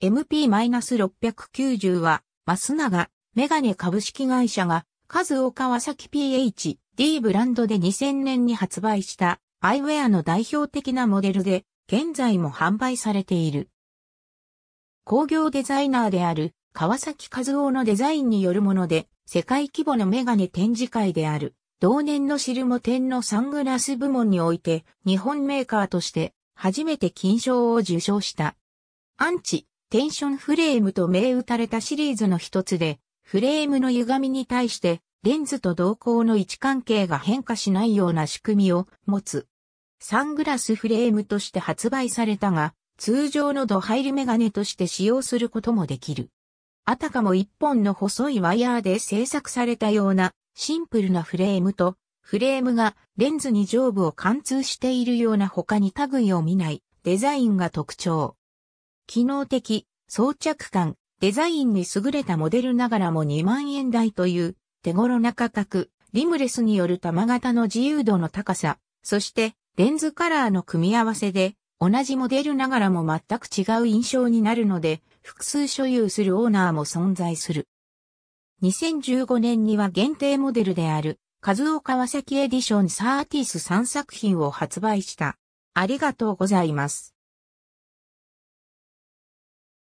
MP-690 は、増永、メガネ株式会社が、数ワサ崎 PHD ブランドで2000年に発売したアイウェアの代表的なモデルで、現在も販売されている。工業デザイナーである川崎和夫のデザインによるもので、世界規模のメガネ展示会である、同年のシルモ展のサングラス部門において、日本メーカーとして初めて金賞を受賞した。アンチテンションフレームと銘打たれたシリーズの一つで、フレームの歪みに対して、レンズと瞳孔の位置関係が変化しないような仕組みを持つ。サングラスフレームとして発売されたが、通常のドハイルメガネとして使用することもできる。あたかも一本の細いワイヤーで製作されたようなシンプルなフレームと、フレームがレンズに上部を貫通しているような他に類を見ないデザインが特徴。機能的、装着感、デザインに優れたモデルながらも2万円台という手頃な価格、リムレスによる玉型の自由度の高さ、そしてレンズカラーの組み合わせで同じモデルながらも全く違う印象になるので複数所有するオーナーも存在する。2015年には限定モデルであるカズオ川崎エディションサーティス3作品を発売した。ありがとうございます。